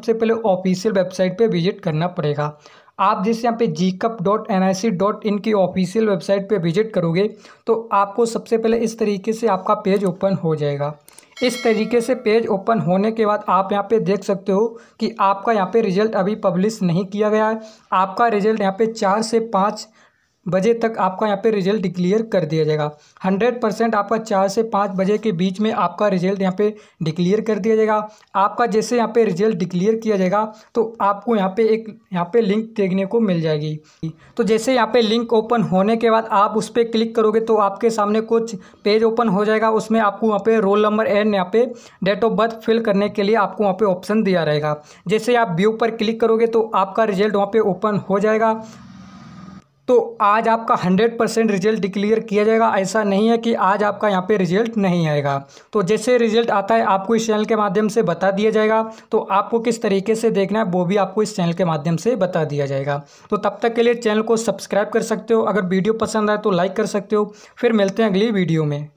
सबसे पहले official website पे विजिट करना पड़ेगा आप जैसे यहाँ पे G cup dot N I C dot की ऑफिशियल वेबसाइट पे विजिट करोगे तो आपको सबसे पहले इस तरीके से आपका पेज ओपन हो जाएगा इस तरीके से पेज ओपन होने के बाद आप यहाँ पे देख सकते हो कि आपका यहाँ पे रिजल्ट अभी पब्लिश नहीं किया गया है आपका रिजल्ट यहाँ पे चार से पाँच बजे तक आपका यहाँ पे रिजल्ट डिक्लेयर कर दिया जाएगा हंड्रेड परसेंट आपका चार से पाँच बजे के बीच में आपका रिजल्ट यहाँ पे डिक्लेयर कर दिया जाएगा आपका जैसे यहाँ पे रिजल्ट डिक्लेयर किया जाएगा तो आपको यहाँ पे एक यहाँ पे लिंक देखने को मिल जाएगी तो जैसे यहाँ पे लिंक ओपन होने के बाद आप उस पर क्लिक करोगे तो आपके सामने कुछ पेज ओपन हो जाएगा उसमें आपको वहाँ पर रोल नंबर एंड यहाँ पे डेट ऑफ बर्थ फिल करने के लिए आपको वहाँ पर ऑप्शन दिया रहेगा जैसे आप व्यू पर क्लिक करोगे तो आपका रिजल्ट वहाँ पर ओपन हो जाएगा तो आज आपका हंड्रेड परसेंट रिजल्ट डिक्लेयर किया जाएगा ऐसा नहीं है कि आज आपका यहाँ पे रिजल्ट नहीं आएगा तो जैसे रिजल्ट आता है आपको इस चैनल के माध्यम से बता दिया जाएगा तो आपको किस तरीके से देखना है वो भी आपको इस चैनल के माध्यम से बता दिया जाएगा तो तब तक के लिए चैनल को सब्सक्राइब कर सकते हो अगर वीडियो पसंद आए तो लाइक कर सकते हो फिर मिलते हैं अगली वीडियो में